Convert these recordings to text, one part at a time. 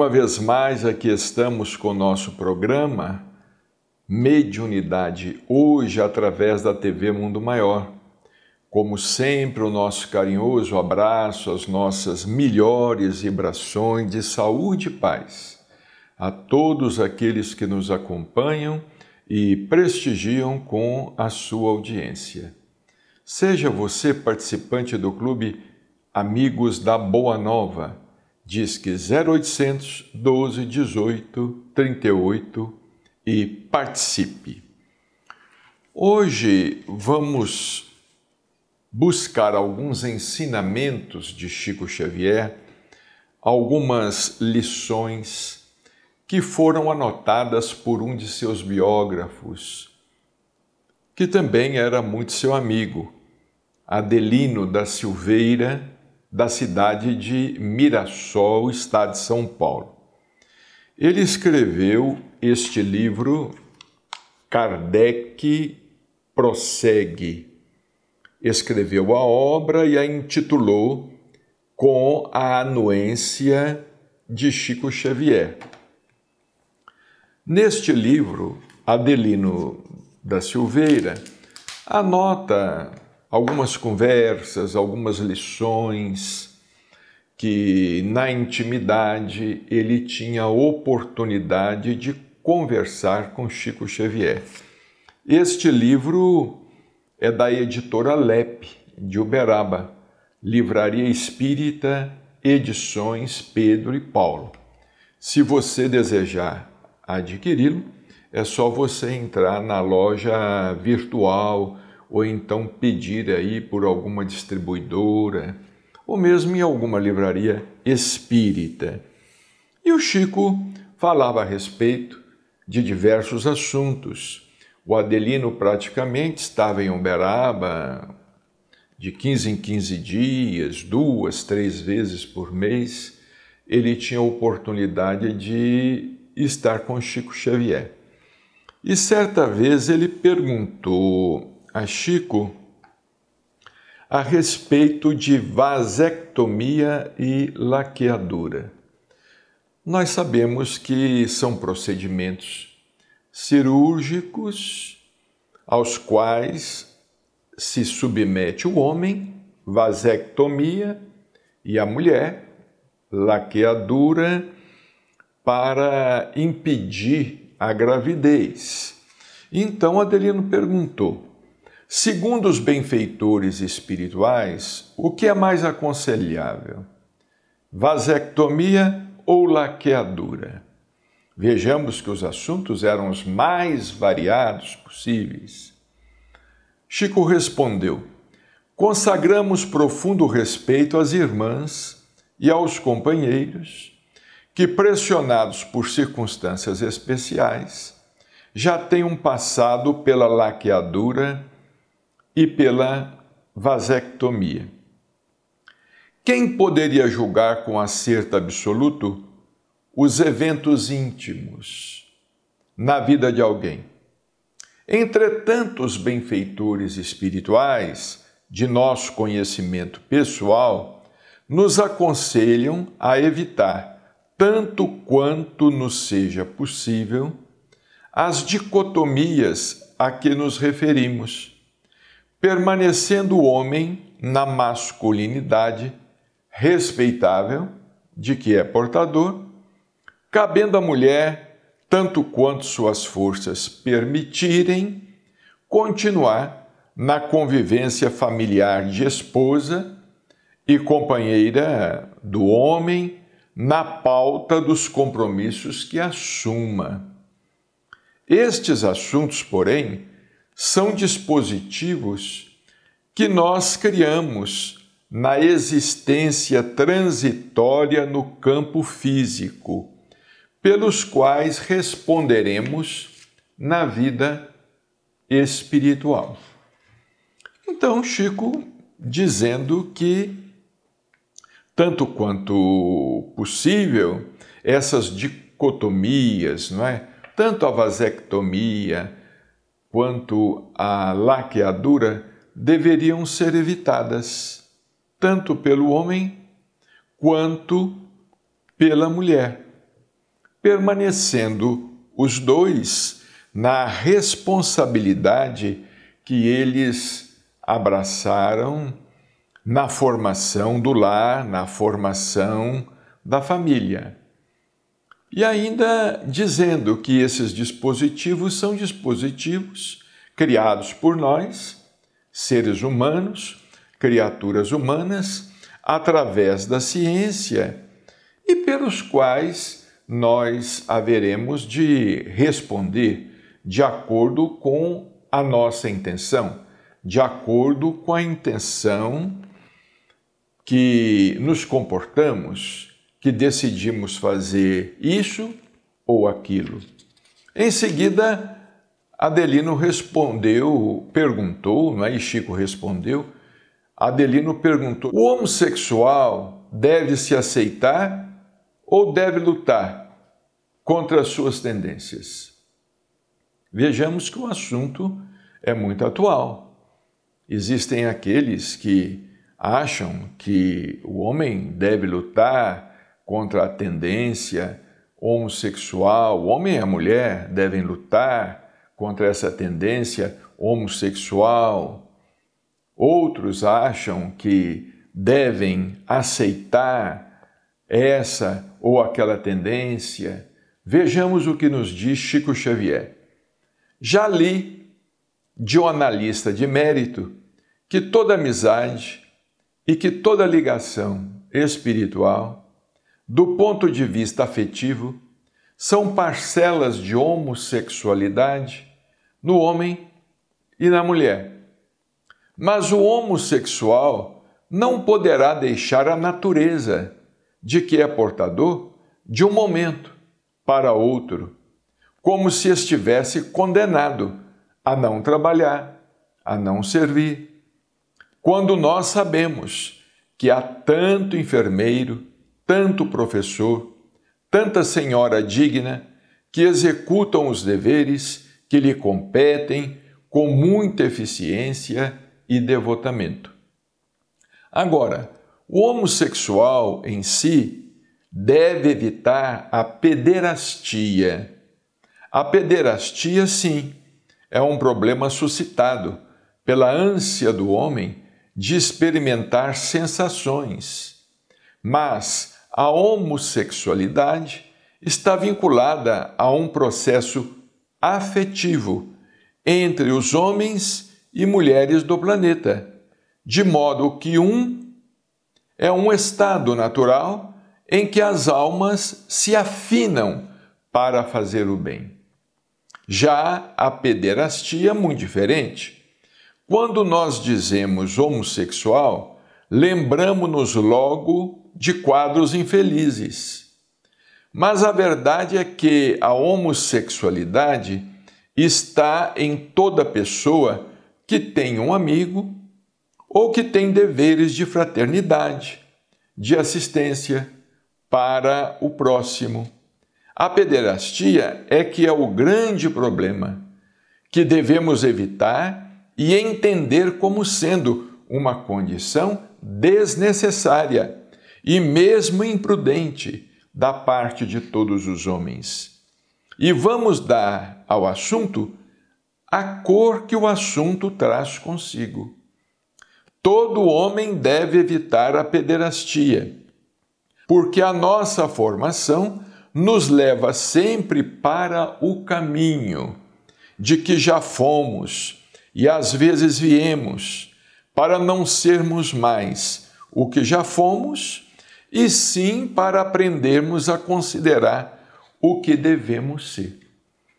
Uma vez mais, aqui estamos com o nosso programa Mediunidade, hoje através da TV Mundo Maior. Como sempre, o nosso carinhoso abraço, as nossas melhores vibrações de saúde e paz a todos aqueles que nos acompanham e prestigiam com a sua audiência. Seja você participante do clube Amigos da Boa Nova diz que 0800 12 18 38 e participe. Hoje vamos buscar alguns ensinamentos de Chico Xavier, algumas lições que foram anotadas por um de seus biógrafos, que também era muito seu amigo, Adelino da Silveira da cidade de Mirassol, estado de São Paulo. Ele escreveu este livro, Kardec Prossegue. Escreveu a obra e a intitulou Com a Anuência de Chico Xavier. Neste livro, Adelino da Silveira anota algumas conversas, algumas lições que na intimidade ele tinha oportunidade de conversar com Chico Xavier. Este livro é da editora Lep, de Uberaba, Livraria Espírita, Edições Pedro e Paulo. Se você desejar adquiri-lo, é só você entrar na loja virtual ou então pedir aí por alguma distribuidora, ou mesmo em alguma livraria espírita. E o Chico falava a respeito de diversos assuntos. O Adelino praticamente estava em Uberaba de 15 em 15 dias, duas, três vezes por mês. Ele tinha a oportunidade de estar com Chico Xavier. E certa vez ele perguntou a Chico a respeito de vasectomia e laqueadura. Nós sabemos que são procedimentos cirúrgicos aos quais se submete o homem, vasectomia, e a mulher, laqueadura, para impedir a gravidez. Então Adelino perguntou: Segundo os benfeitores espirituais, o que é mais aconselhável? Vasectomia ou laqueadura? Vejamos que os assuntos eram os mais variados possíveis. Chico respondeu: Consagramos profundo respeito às irmãs e aos companheiros que, pressionados por circunstâncias especiais, já têm um passado pela laqueadura e pela vasectomia. Quem poderia julgar com acerto absoluto os eventos íntimos na vida de alguém? Entretanto, os benfeitores espirituais de nosso conhecimento pessoal nos aconselham a evitar, tanto quanto nos seja possível, as dicotomias a que nos referimos permanecendo o homem na masculinidade respeitável de que é portador, cabendo à mulher, tanto quanto suas forças permitirem, continuar na convivência familiar de esposa e companheira do homem na pauta dos compromissos que assuma. Estes assuntos, porém, são dispositivos que nós criamos na existência transitória no campo físico, pelos quais responderemos na vida espiritual. Então, Chico dizendo que, tanto quanto possível, essas dicotomias, não é? Tanto a vasectomia, quanto à laqueadura deveriam ser evitadas, tanto pelo homem quanto pela mulher, permanecendo os dois na responsabilidade que eles abraçaram na formação do lar, na formação da família. E ainda dizendo que esses dispositivos são dispositivos criados por nós, seres humanos, criaturas humanas, através da ciência e pelos quais nós haveremos de responder de acordo com a nossa intenção, de acordo com a intenção que nos comportamos que decidimos fazer isso ou aquilo. Em seguida, Adelino respondeu, perguntou, não é? E Chico respondeu. Adelino perguntou: o homossexual deve se aceitar ou deve lutar contra as suas tendências? Vejamos que o assunto é muito atual. Existem aqueles que acham que o homem deve lutar contra a tendência homossexual. O homem e a mulher devem lutar contra essa tendência homossexual. Outros acham que devem aceitar essa ou aquela tendência. Vejamos o que nos diz Chico Xavier. Já li de um analista de mérito que toda amizade e que toda ligação espiritual do ponto de vista afetivo, são parcelas de homossexualidade no homem e na mulher. Mas o homossexual não poderá deixar a natureza de que é portador de um momento para outro, como se estivesse condenado a não trabalhar, a não servir. Quando nós sabemos que há tanto enfermeiro, tanto professor, tanta senhora digna, que executam os deveres que lhe competem com muita eficiência e devotamento. Agora, o homossexual em si deve evitar a pederastia. A pederastia, sim, é um problema suscitado pela ânsia do homem de experimentar sensações. Mas a homossexualidade está vinculada a um processo afetivo entre os homens e mulheres do planeta, de modo que um é um estado natural em que as almas se afinam para fazer o bem. Já a pederastia é muito diferente. Quando nós dizemos homossexual, lembramos nos logo de quadros infelizes. Mas a verdade é que a homossexualidade está em toda pessoa que tem um amigo ou que tem deveres de fraternidade, de assistência para o próximo. A pederastia é que é o grande problema que devemos evitar e entender como sendo uma condição desnecessária e mesmo imprudente da parte de todos os homens. E vamos dar ao assunto a cor que o assunto traz consigo. Todo homem deve evitar a pederastia, porque a nossa formação nos leva sempre para o caminho de que já fomos e às vezes viemos para não sermos mais o que já fomos, e sim para aprendermos a considerar o que devemos ser.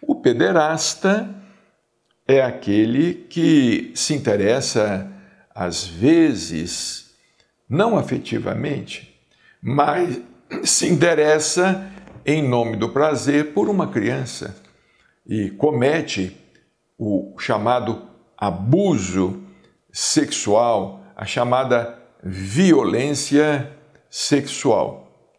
O pederasta é aquele que se interessa, às vezes, não afetivamente, mas se interessa em nome do prazer por uma criança e comete o chamado abuso sexual, a chamada violência sexual.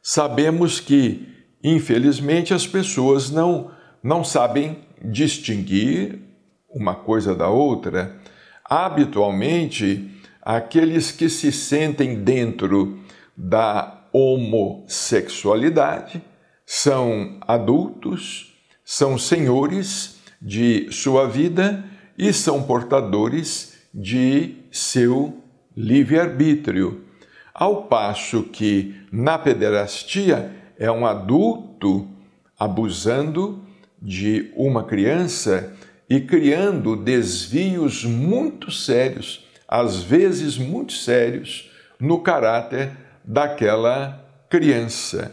Sabemos que, infelizmente, as pessoas não, não sabem distinguir uma coisa da outra. Habitualmente, aqueles que se sentem dentro da homossexualidade são adultos, são senhores de sua vida e são portadores de seu livre-arbítrio. Ao passo que na pederastia é um adulto abusando de uma criança e criando desvios muito sérios, às vezes muito sérios, no caráter daquela criança.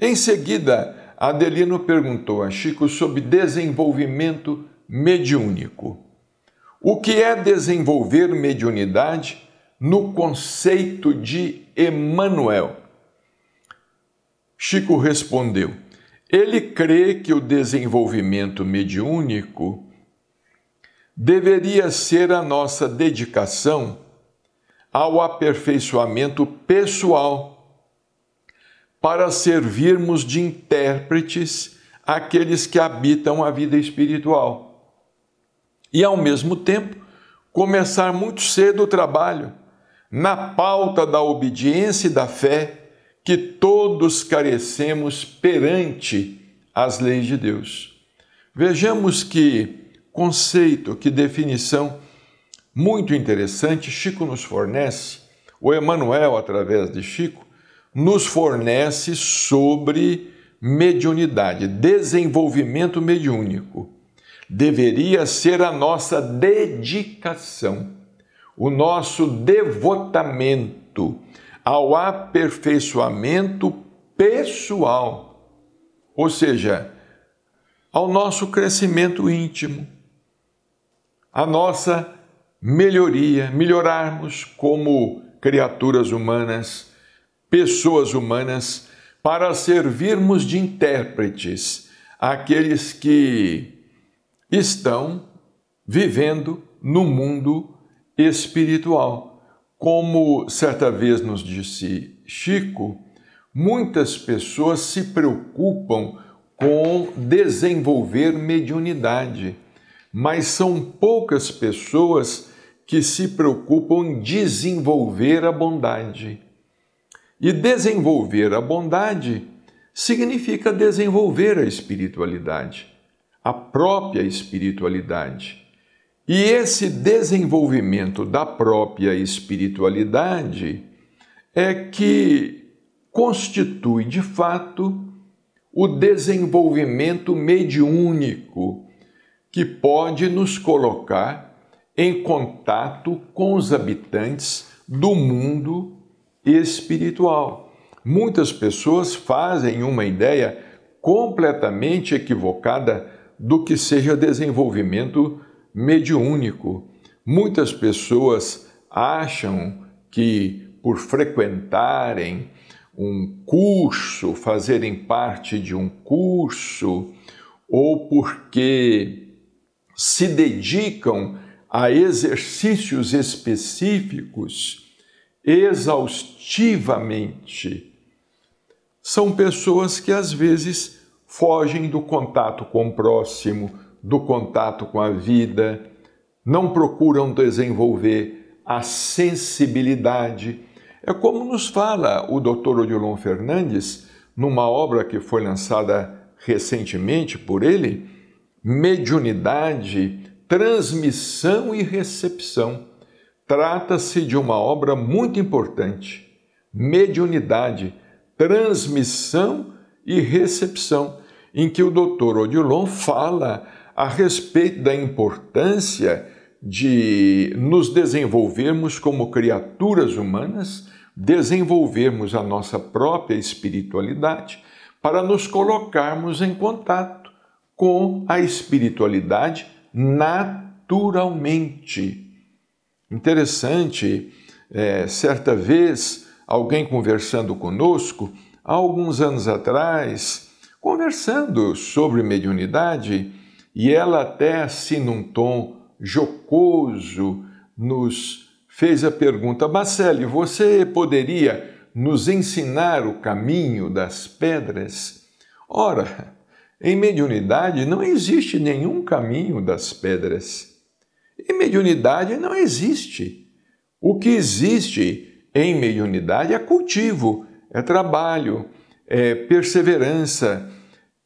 Em seguida, Adelino perguntou a Chico sobre desenvolvimento mediúnico. O que é desenvolver mediunidade no conceito de Emmanuel? Chico respondeu: ele crê que o desenvolvimento mediúnico deveria ser a nossa dedicação ao aperfeiçoamento pessoal para servirmos de intérpretes àqueles que habitam a vida espiritual e, ao mesmo tempo, começar muito cedo o trabalho, na pauta da obediência e da fé que todos carecemos perante as leis de Deus. Vejamos que conceito, que definição muito interessante Chico nos fornece, o Emmanuel, através de Chico, nos fornece sobre mediunidade, desenvolvimento mediúnico deveria ser a nossa dedicação, o nosso devotamento ao aperfeiçoamento pessoal, ou seja, ao nosso crescimento íntimo, a nossa melhoria, melhorarmos como criaturas humanas, pessoas humanas, para servirmos de intérpretes àqueles que estão vivendo no mundo espiritual. Como certa vez nos disse Chico, muitas pessoas se preocupam com desenvolver mediunidade, mas são poucas pessoas que se preocupam em desenvolver a bondade. E desenvolver a bondade significa desenvolver a espiritualidade a própria espiritualidade. E esse desenvolvimento da própria espiritualidade é que constitui, de fato, o desenvolvimento mediúnico que pode nos colocar em contato com os habitantes do mundo espiritual. Muitas pessoas fazem uma ideia completamente equivocada do que seja desenvolvimento mediúnico. Muitas pessoas acham que por frequentarem um curso, fazerem parte de um curso, ou porque se dedicam a exercícios específicos exaustivamente, são pessoas que às vezes fogem do contato com o próximo, do contato com a vida, não procuram desenvolver a sensibilidade. É como nos fala o Dr. Odilon Fernandes numa obra que foi lançada recentemente por ele, Mediunidade, Transmissão e Recepção. Trata-se de uma obra muito importante. Mediunidade, transmissão e recepção em que o doutor Odilon fala a respeito da importância de nos desenvolvermos como criaturas humanas, desenvolvermos a nossa própria espiritualidade para nos colocarmos em contato com a espiritualidade naturalmente. Interessante, é, certa vez, alguém conversando conosco, há alguns anos atrás, conversando sobre mediunidade e ela até assim num tom jocoso nos fez a pergunta: "Marcele, você poderia nos ensinar o caminho das pedras?" Ora, em mediunidade não existe nenhum caminho das pedras. Em mediunidade não existe. O que existe em mediunidade é cultivo, é trabalho, é, perseverança,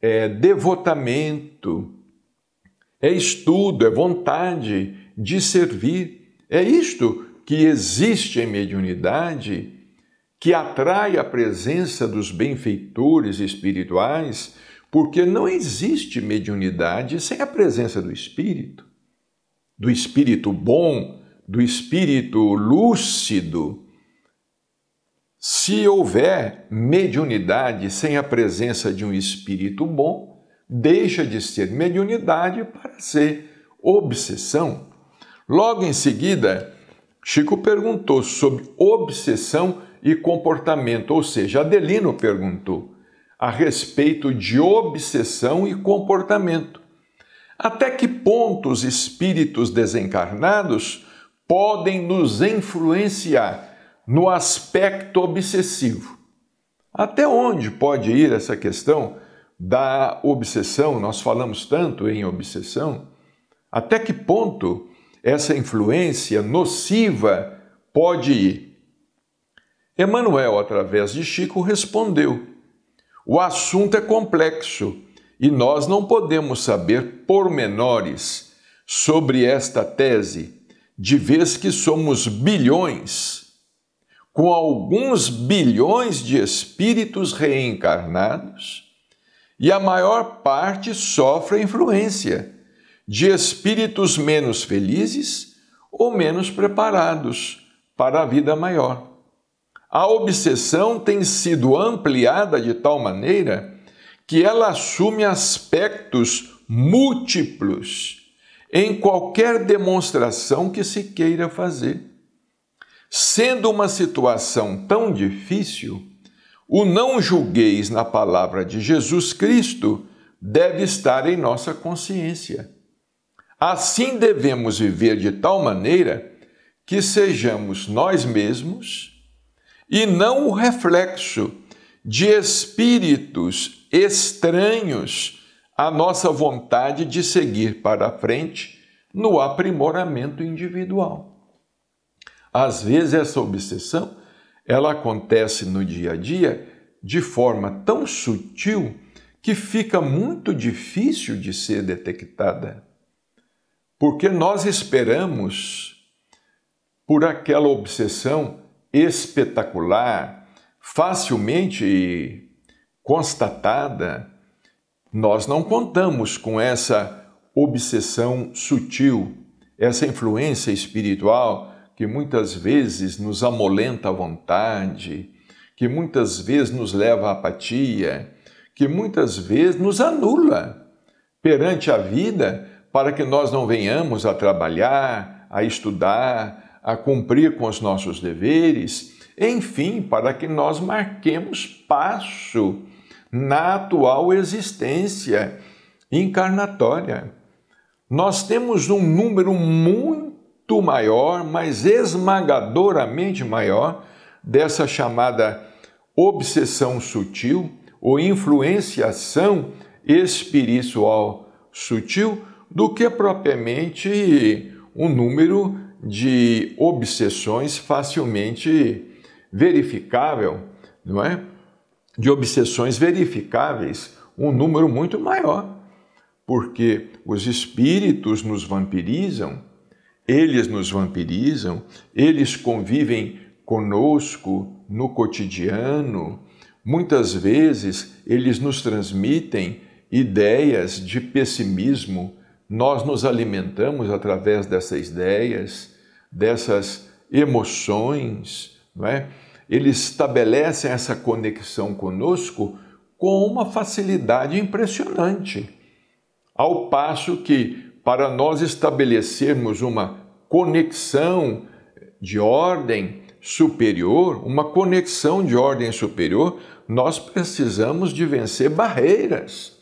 é devotamento, é estudo, é vontade de servir. É isto que existe em mediunidade, que atrai a presença dos benfeitores espirituais, porque não existe mediunidade sem a presença do Espírito, do Espírito bom, do Espírito lúcido se houver mediunidade sem a presença de um espírito bom, deixa de ser mediunidade para ser obsessão. Logo em seguida, Chico perguntou sobre obsessão e comportamento, ou seja, Adelino perguntou a respeito de obsessão e comportamento. Até que ponto os espíritos desencarnados podem nos influenciar? no aspecto obsessivo. Até onde pode ir essa questão da obsessão? Nós falamos tanto em obsessão. Até que ponto essa influência nociva pode ir? Emmanuel, através de Chico, respondeu: O assunto é complexo e nós não podemos saber pormenores sobre esta tese, de vez que somos bilhões com alguns bilhões de espíritos reencarnados, e a maior parte sofre a influência de espíritos menos felizes ou menos preparados para a vida maior. A obsessão tem sido ampliada de tal maneira que ela assume aspectos múltiplos em qualquer demonstração que se queira fazer. Sendo uma situação tão difícil, o não julgueis na palavra de Jesus Cristo deve estar em nossa consciência. Assim devemos viver de tal maneira que sejamos nós mesmos e não o reflexo de espíritos estranhos à nossa vontade de seguir para a frente no aprimoramento individual. Às vezes essa obsessão ela acontece no dia a dia de forma tão sutil que fica muito difícil de ser detectada. Porque nós esperamos por aquela obsessão espetacular, facilmente constatada, nós não contamos com essa obsessão sutil, essa influência espiritual que muitas vezes nos amolenta a vontade, que muitas vezes nos leva à apatia, que muitas vezes nos anula perante a vida para que nós não venhamos a trabalhar, a estudar, a cumprir com os nossos deveres, enfim, para que nós marquemos passo na atual existência encarnatória. Nós temos um número muito muito maior, mas esmagadoramente maior, dessa chamada obsessão sutil ou influenciação espiritual sutil do que propriamente um número de obsessões facilmente verificável, não é? De obsessões verificáveis, um número muito maior, porque os espíritos nos vampirizam eles nos vampirizam, eles convivem conosco no cotidiano. Muitas vezes eles nos transmitem ideias de pessimismo. Nós nos alimentamos através dessas ideias, dessas emoções, não é? Eles estabelecem essa conexão conosco com uma facilidade impressionante. Ao passo que para nós estabelecermos uma conexão de ordem superior, uma conexão de ordem superior, nós precisamos de vencer barreiras.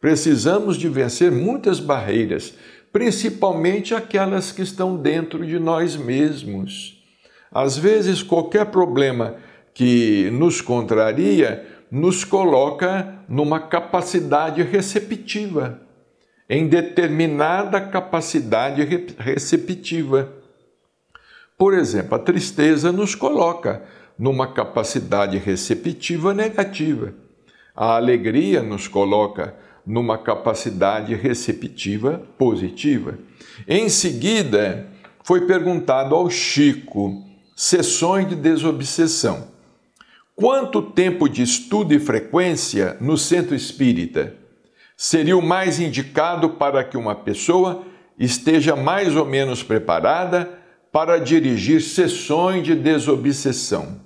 Precisamos de vencer muitas barreiras, principalmente aquelas que estão dentro de nós mesmos. Às vezes, qualquer problema que nos contraria nos coloca numa capacidade receptiva em determinada capacidade receptiva. Por exemplo, a tristeza nos coloca numa capacidade receptiva negativa. A alegria nos coloca numa capacidade receptiva positiva. Em seguida, foi perguntado ao Chico sessões de desobsessão. Quanto tempo de estudo e frequência no centro espírita? seria o mais indicado para que uma pessoa esteja mais ou menos preparada para dirigir sessões de desobsessão.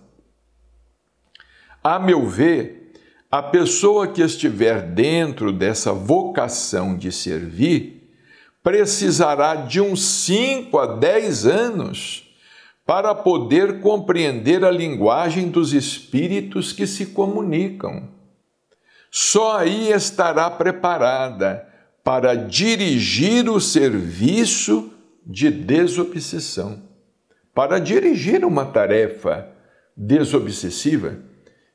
A meu ver, a pessoa que estiver dentro dessa vocação de servir precisará de uns 5 a 10 anos para poder compreender a linguagem dos espíritos que se comunicam só aí estará preparada para dirigir o serviço de desobsessão. Para dirigir uma tarefa desobsessiva,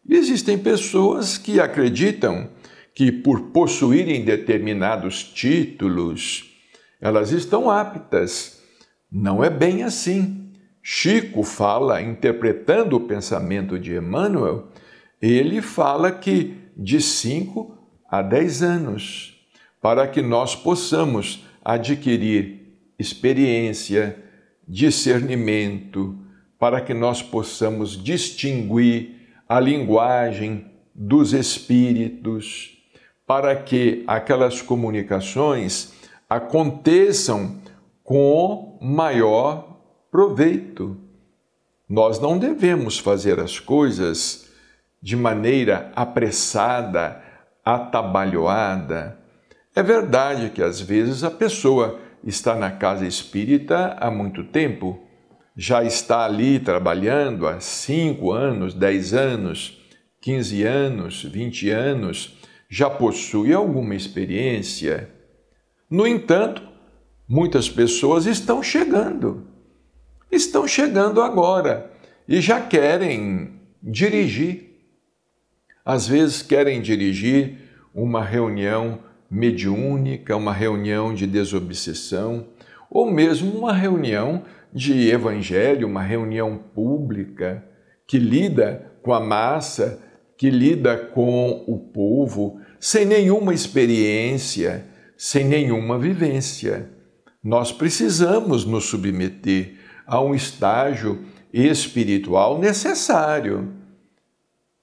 existem pessoas que acreditam que, por possuírem determinados títulos, elas estão aptas. Não é bem assim. Chico fala, interpretando o pensamento de Emmanuel, ele fala que de 5 a 10 anos, para que nós possamos adquirir experiência, discernimento, para que nós possamos distinguir a linguagem dos espíritos, para que aquelas comunicações aconteçam com maior proveito. Nós não devemos fazer as coisas de maneira apressada, atabalhoada. É verdade que às vezes a pessoa está na casa espírita há muito tempo, já está ali trabalhando há 5 anos, 10 anos, 15 anos, 20 anos, já possui alguma experiência. No entanto, muitas pessoas estão chegando, estão chegando agora e já querem dirigir às vezes querem dirigir uma reunião mediúnica, uma reunião de desobsessão, ou mesmo uma reunião de evangelho, uma reunião pública que lida com a massa, que lida com o povo, sem nenhuma experiência, sem nenhuma vivência. Nós precisamos nos submeter a um estágio espiritual necessário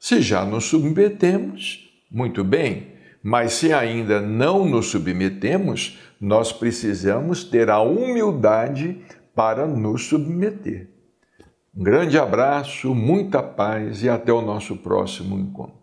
se já nos submetemos, muito bem, mas se ainda não nos submetemos, nós precisamos ter a humildade para nos submeter. Um grande abraço, muita paz e até o nosso próximo encontro.